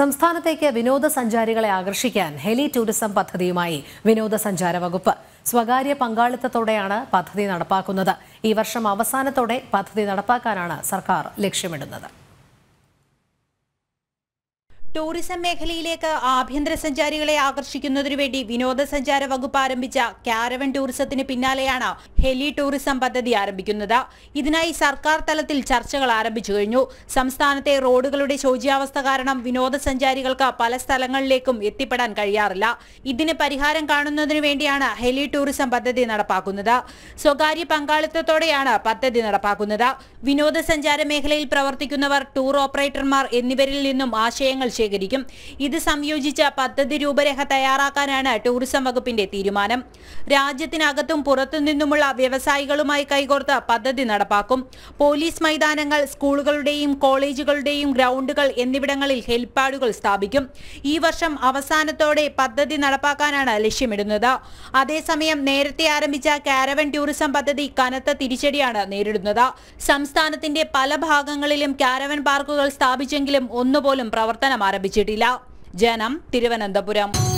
സംസ്ഥാനത്തേക്ക് വിനോദസഞ്ചാരികളെ ആകർഷിക്കാൻ ഹെലി ടൂറിസം പദ്ധതിയുമായി വിനോദസഞ്ചാര വകുപ്പ് സ്വകാര്യ പങ്കാളിത്തത്തോടെയാണ് പദ്ധതി നടപ്പാക്കുന്നത് ഈ വർഷം അവസാനത്തോടെ പദ്ധതി നടപ്പാക്കാനാണ് സർക്കാർ ലക്ഷ്യമിടുന്നത് ടൂറിസം മേഖലയിലേക്ക് ആഭ്യന്തര സഞ്ചാരികളെ ആകർഷിക്കുന്നതിനു വേണ്ടി വിനോദസഞ്ചാര വകുപ്പ് ആരംഭിച്ച കാരവൻ ടൂറിസത്തിന് പിന്നാലെയാണ് ഹെലി ടൂറിസം പദ്ധതി ആരംഭിക്കുന്നത് ഇതിനായി സർക്കാർ തലത്തിൽ ചർച്ചകൾ ആരംഭിച്ചു കഴിഞ്ഞു സംസ്ഥാനത്തെ റോഡുകളുടെ ശോചിയാവസ്ഥ കാരണം വിനോദസഞ്ചാരികൾക്ക് പല സ്ഥലങ്ങളിലേക്കും എത്തിപ്പെടാൻ കഴിയാറില്ല ഇതിന് പരിഹാരം കാണുന്നതിനു വേണ്ടിയാണ് ഹെലി ടൂറിസം പദ്ധതി നടപ്പാക്കുന്നത് സ്വകാര്യ പങ്കാളിത്തത്തോടെയാണ് പദ്ധതി നടപ്പാക്കുന്നത് വിനോദസഞ്ചാര മേഖലയിൽ പ്രവർത്തിക്കുന്നവർ ടൂർ ഓപ്പറേറ്റർമാർ എന്നിവരിൽ നിന്നും ആശയങ്ങൾ ശേഖരിക്കും ഇത് സംയോജിച്ച പദ്ധതി രൂപരേഖ തയ്യാറാക്കാനാണ് ടൂറിസം വകുപ്പിന്റെ തീരുമാനം രാജ്യത്തിനകത്തും പുറത്തുനിന്നുമുള്ള വ്യവസായികളുമായി കൈകോർത്ത് പദ്ധതി നടപ്പാക്കും പോലീസ് മൈതാനങ്ങൾ സ്കൂളുകളുടെയും കോളേജുകളുടെയും ഗ്രൗണ്ടുകൾ എന്നിവിടങ്ങളിൽ ഹെൽപ്പാഡുകൾ സ്ഥാപിക്കും ഈ വർഷം അവസാനത്തോടെ പദ്ധതി നടപ്പാക്കാനാണ് ലക്ഷ്യമിടുന്നത് അതേസമയം നേരത്തെ ആരംഭിച്ച കാരവൻ ടൂറിസം പദ്ധതി കനത്ത തിരിച്ചടിയാണ് നേരിടുന്നത് സംസ്ഥാനത്തിന്റെ പല ഭാഗങ്ങളിലും കാരവൻ പാർക്കുകൾ സ്ഥാപിച്ചെങ്കിലും ഒന്നുപോലും പ്രവർത്തനം ആരംഭിച്ചിട്ടില്ല ജനം തിരുവനന്തപുരം